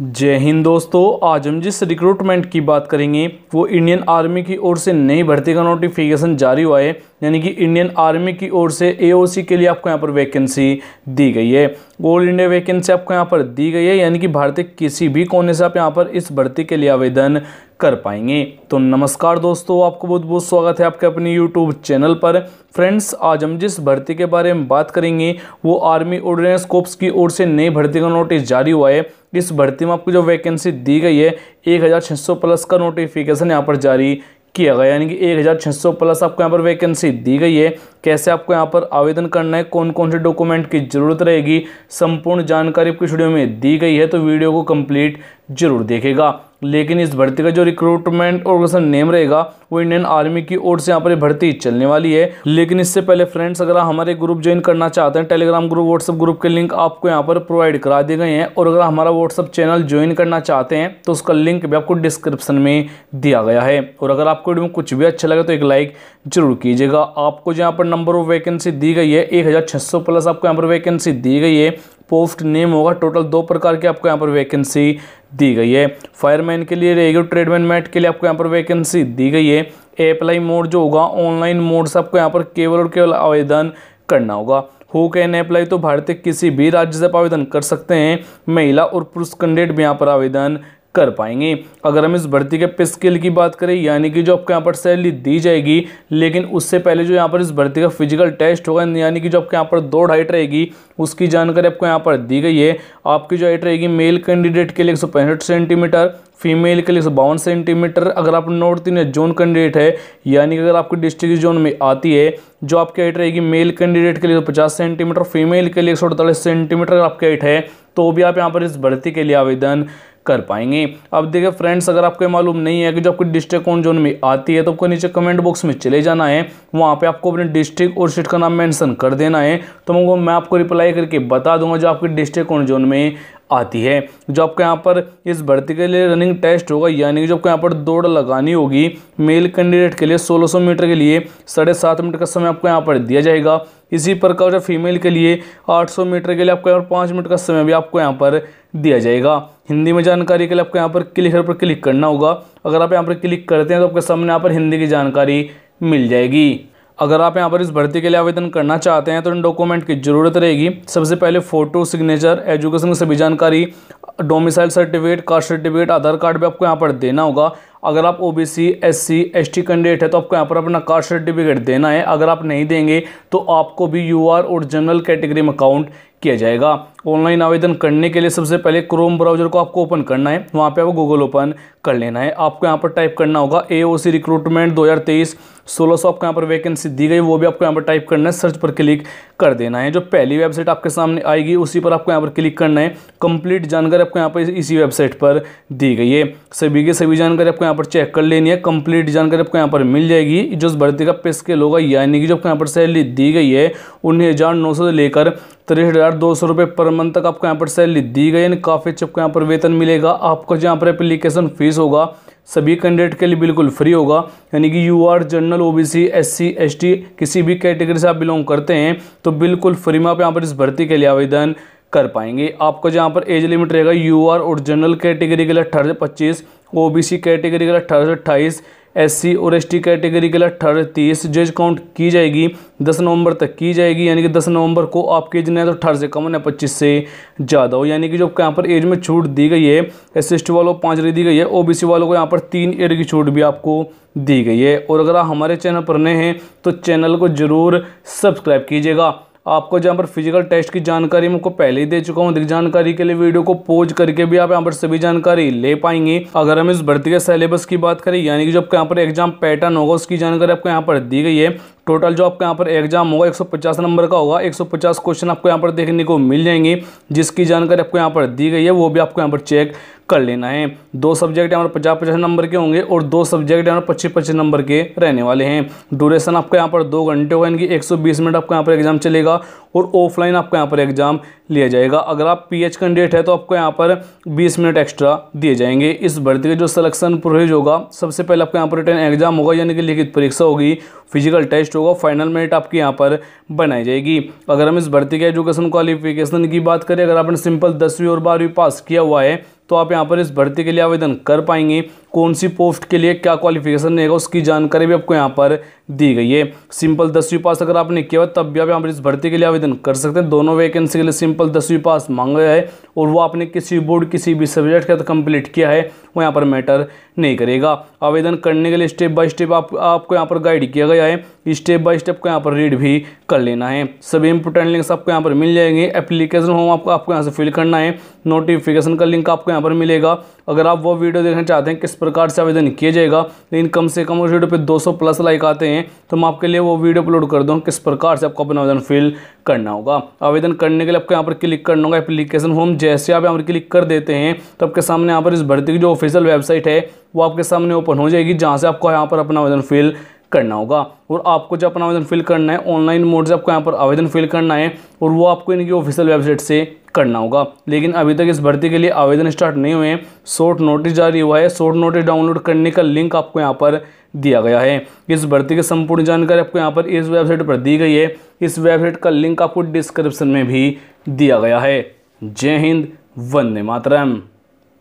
जय हिंद दोस्तों आज हम जिस रिक्रूटमेंट की बात करेंगे वो इंडियन आर्मी की ओर से नई भर्ती का नोटिफिकेशन जारी हुआ है यानी कि इंडियन आर्मी की ओर से एओसी के लिए आपको यहाँ पर वैकेंसी दी गई है ऑल इंडिया वैकेंसी आपको यहाँ पर दी गई है यानी कि भारत के किसी भी कोने से आप यहाँ पर इस भर्ती के लिए आवेदन कर पाएंगे तो नमस्कार दोस्तों आपको बहुत बहुत स्वागत है आपके अपने यूट्यूब चैनल पर फ्रेंड्स आज हम जिस भर्ती के बारे में बात करेंगे वो आर्मी ऑर्डिनेंस कोप्स की ओर से नई भर्ती का नोटिस जारी हुआ है इस भर्ती में आपको जो वैकेंसी दी गई है एक हज़ार सौ प्लस का नोटिफिकेशन यहाँ पर जारी किया गया यानी कि 1600 प्लस आपको यहाँ पर वैकेंसी दी गई है कैसे आपको यहाँ पर आवेदन करना है कौन कौन से डॉक्यूमेंट की ज़रूरत रहेगी संपूर्ण जानकारी आपकी वीडियो में दी गई है तो वीडियो को कंप्लीट जरूर देखेगा लेकिन इस भर्ती का जो रिक्रूटमेंट ऑर्गेनाइजेशन नेम रहेगा वो इंडियन आर्मी की ओर से यहाँ पर भर्ती चलने वाली है लेकिन इससे पहले फ्रेंड्स अगर हमारे ग्रुप ज्वाइन करना चाहते हैं टेलीग्राम ग्रुप व्हाट्सएप ग्रुप के लिंक आपको यहाँ पर प्रोवाइड करा दिए गए हैं और अगर हमारा व्हाट्सअप चैनल ज्वाइन करना चाहते हैं तो उसका लिंक भी आपको डिस्क्रिप्शन में दिया गया है और अगर आपको वीडियो में कुछ भी अच्छा लगे तो एक लाइक जरूर कीजिएगा आपको जहाँ पर नंबर ऑफ वैकेंसी दी गई है एक प्लस आपको यहाँ पर वैकेंसी दी गई है पोस्ट नेम होगा टोटल दो प्रकार के आपको यहाँ पर वैकेंसी दी गई है फायरमैन के लिए रेगुलर ट्रेडमैन मैट के लिए आपको यहाँ पर वैकेंसी दी गई है अप्लाई मोड जो होगा ऑनलाइन मोड से आपको यहाँ पर केवल और केवल आवेदन करना होगा हो कैन अप्लाई तो भारत के किसी भी राज्य से आवेदन कर सकते हैं महिला और पुरुष कैंडिडेट भी यहाँ पर आवेदन कर पाएंगे अगर हम इस भर्ती के पे स्केल की बात करें यानी कि जो आपको यहाँ पर सैलरी दी जाएगी लेकिन उससे पहले जो यहाँ पर इस भर्ती का फिजिकल टेस्ट होगा यानी कि जो आपके यहाँ पर दौड़ हाइट रहेगी उसकी जानकारी आपको यहाँ पर दी गई है आपकी जो हाइट रहेगी मेल कैंडिडेट के लिए एक सेंटीमीटर फीमेल के लिए एक सेंटीमीटर अगर आप नॉर्थ इंडिया जोन कैंडिडेट है यानी कि अगर आपकी डिस्ट्रिक्ट जोन में आती है जो आपकी हाइट रहेगी मेल कैंडिडेट के लिए सौ सेंटीमीटर फीमेल के लिए एक सेंटीमीटर अगर आपकी हाइट है तो भी आप यहाँ पर इस भर्ती के लिए आवेदन कर पाएंगे अब देखिए फ्रेंड्स अगर आपको मालूम नहीं है कि जो आपकी डिस्ट्रिक्ट कौन जोन में आती है तो आपको नीचे कमेंट बॉक्स में चले जाना है वहाँ पर आपको अपने डिस्ट्रिक्ट और स्टेट का नाम मैंसन कर देना है तो मैं आपको रिप्लाई करके बता दूंगा जो आपकी डिस्ट्रिक्ट कौन जोन में आती है जो आपको यहाँ पर इस भर्ती के लिए रनिंग टेस्ट होगा यानी कि जो आपको यहाँ पर दौड़ लगानी होगी मेल कैंडिडेट के लिए सोलह मीटर के लिए साढ़े सात का समय आपको यहाँ पर दिया जाएगा इसी प्रकार फीमेल के लिए 800 मीटर के लिए आपको यहाँ पर पाँच मिनट का समय भी आपको यहाँ पर दिया जाएगा हिंदी में जानकारी के लिए आपको यहाँ पर क्लिक पर क्लिक करना होगा अगर आप यहाँ पर क्लिक करते हैं तो आपके सामने यहाँ पर हिंदी की जानकारी मिल जाएगी अगर आप यहाँ पर इस भर्ती के लिए आवेदन करना चाहते हैं तो इन डॉक्यूमेंट की ज़रूरत रहेगी सबसे पहले फ़ोटो सिग्नेचर एजुकेशन की सभी जानकारी domicile certificate caste certificate Aadhaar card भी आपको यहाँ पर देना होगा अगर आप O B C S C S T candidate है तो आपको यहाँ पर अपना कास्ट सर्टिफिकेट देना है अगर आप नहीं देंगे तो आपको भी यू आर और जनरल कैटेगरी में काउंट किया जाएगा ऑनलाइन आवेदन करने के लिए सबसे पहले क्रोम ब्राउजर को आपको ओपन करना है वहाँ पे आपको गूगल ओपन कर लेना है आपको यहाँ पर टाइप करना होगा ए ओ सी रिक्रूटमेंट दो हज़ार तेईस सोलह सौ आपको यहाँ पर वैकेंसी दी गई वो भी आपको यहाँ पर टाइप करना है सर्च पर क्लिक कर देना है जो पहली वेबसाइट आपके सामने आएगी उसी पर आपको यहाँ पर क्लिक करना है कंप्लीट जानकारी आपको यहाँ पर इसी वेबसाइट पर दी गई है सभी की सभी जानकारी आपको यहाँ पर चेक कर लेनी है कंप्लीट जानकारी आपको यहाँ पर मिल जाएगी जो भर्ती का पे स्केल होगा यानी कि जो आपको यहाँ पर सैलरी दी गई है उन्नीस हज़ार नौ सौ से लेकर तिरसठ हज़ार दो सौ रुपये पर मंथ तक आपको यहाँ पर सैलरी दी गई है काफ़ी अच्छे आपको यहाँ पर वेतन मिलेगा आपका जो यहाँ पर एप्लीकेशन फीस होगा सभी कैंडिडेट के लिए बिल्कुल फ्री होगा यानी कि U R general O B C S C S T किसी भी कैटेगरी से आप बिलोंग करते हैं तो बिल्कुल फ्री में आप यहाँ पर इस भर्ती के लिए आवेदन कर पाएंगे आपको जहाँ पर एज लिमिट रहेगा यू आर और जनरल कैटेगरी के लिए अट्ठारह से पच्चीस ओ बी सी कैटेगरी के लिए अट्ठारह से अट्ठाईस एससी और एसटी कैटेगरी के लिए अठारह तीस जज काउंट की जाएगी दस नवंबर तक की जाएगी यानी कि दस नवंबर को आपके एज नहीं तो अठारह से कम या पच्चीस से ज़्यादा हो यानी कि जो आपको यहाँ पर एज में छूट दी गई है एस सी वालों को पाँच दी गई है ओबीसी वालों को यहाँ पर तीन ईयर की छूट भी आपको दी गई है और अगर आप हमारे चैनल पर नए हैं तो चैनल को ज़रूर सब्सक्राइब कीजिएगा आपको जहाँ पर फिजिकल टेस्ट की जानकारी मैं आपको पहले ही दे चुका हूँ अधिक जानकारी के लिए वीडियो को पोज करके भी आप यहाँ पर सभी जानकारी ले पाएंगे अगर हम इस भर्ती के सिलेबस की बात करें यानी कि जो आपके यहाँ पर एग्जाम पैटर्न होगा उसकी जानकारी आपको यहाँ पर दी गई है टोटल जो आपके यहाँ पर एग्जाम होगा 150 नंबर का होगा 150 क्वेश्चन आपको यहाँ पर देखने को मिल जाएंगे जिसकी जानकारी आपको यहाँ पर दी गई है वो भी आपको यहाँ पर चेक कर लेना है दो सब्जेक्ट हमारे पचास पचास नंबर के होंगे और दो सब्जेक्ट हमारे पच्चीस पच्चीस नंबर के रहने वाले हैं ड्यूरेशन आपका यहाँ पर दो घंटे होगा इनकी बीस मिनट आपका यहाँ पर एग्जाम चलेगा और ऑफलाइन आपका यहाँ पर एग्जाम लिया जाएगा अगर आप पी एच कैंडिडेट है तो आपको यहाँ पर बीस मिनट एक्स्ट्रा दिए जाएंगे इस भर्ती का जो सलेक्शन प्रोसेस होगा सबसे पहले आपका यहाँ पर रिटर्न एग्जाम होगा यानी कि लिखित परीक्षा होगी फिजिकल टेस्ट होगा फाइनल मेरिट आपकी यहाँ पर बनाई जाएगी अगर हम इस भर्ती के एजुकेशन क्वालिफिकेशन की बात करें अगर आपने सिंपल दसवीं और बारहवीं पास किया हुआ है तो आप यहाँ पर इस भर्ती के लिए आवेदन कर पाएंगे कौन सी पोस्ट के लिए क्या क्वालिफिकेशन रहेगा उसकी जानकारी भी आपको यहाँ पर दी गई है सिंपल दसवीं पास अगर आपने किया तब भी आप यहाँ पर इस भर्ती के लिए आवेदन कर सकते हैं दोनों वैकेंसी के लिए सिंपल दसवीं पास मांगा है और वो आपने किसी बोर्ड किसी भी सब्जेक्ट का कंप्लीट किया है वो यहाँ पर मैटर नहीं करेगा आवेदन करने के लिए स्टेप बाय स्टेप आप आपको यहाँ पर गाइड किया गया है स्टेप बाय स्टेप को यहाँ पर रीड भी कर लेना है सभी इंपोर्टेंट लिंक्स आपको यहाँ पर मिल जाएंगे एप्लीकेशन होम आपको आपको यहाँ से फिल करना है नोटिफिकेशन का लिंक आपको यहाँ पर मिलेगा अगर आप वो वीडियो देखना चाहते हैं किस प्रकार से आवेदन किया जाएगा लेकिन कम से कम उस वीडियो पे 200 प्लस लाइक आते हैं तो मैं आपके लिए वो वीडियो अपलोड कर दूँ किस प्रकार से आपको अपना आवेदन फिल करना होगा आवेदन करने के लिए आपको यहाँ पर क्लिक करना होगा एप्लीकेशन फॉर्म जैसे आप यहाँ पर क्लिक कर देते हैं तो आपके सामने यहाँ पर इस भर्ती की जो ऑफिशियल वेबसाइट है वो आपके सामने ओपन हो जाएगी जहाँ से आपको यहाँ पर अपना आवेदन फिल करना होगा और आपको जब अपना आवेदन फिल करना है ऑनलाइन मोड से आपको यहाँ पर आवेदन फिल करना है और वो आपको इनकी ऑफिशियल वेबसाइट से करना होगा लेकिन अभी तक इस भर्ती के लिए आवेदन स्टार्ट नहीं हुए हैं शॉर्ट नोटिस जारी हुआ है शॉर्ट नोटिस डाउनलोड करने का लिंक आपको यहाँ पर दिया गया है इस भर्ती की संपूर्ण जानकारी आपको यहाँ पर इस वेबसाइट पर दी गई है इस वेबसाइट का लिंक आपको डिस्क्रिप्शन में भी दिया गया है जय हिंद वंदे मातरम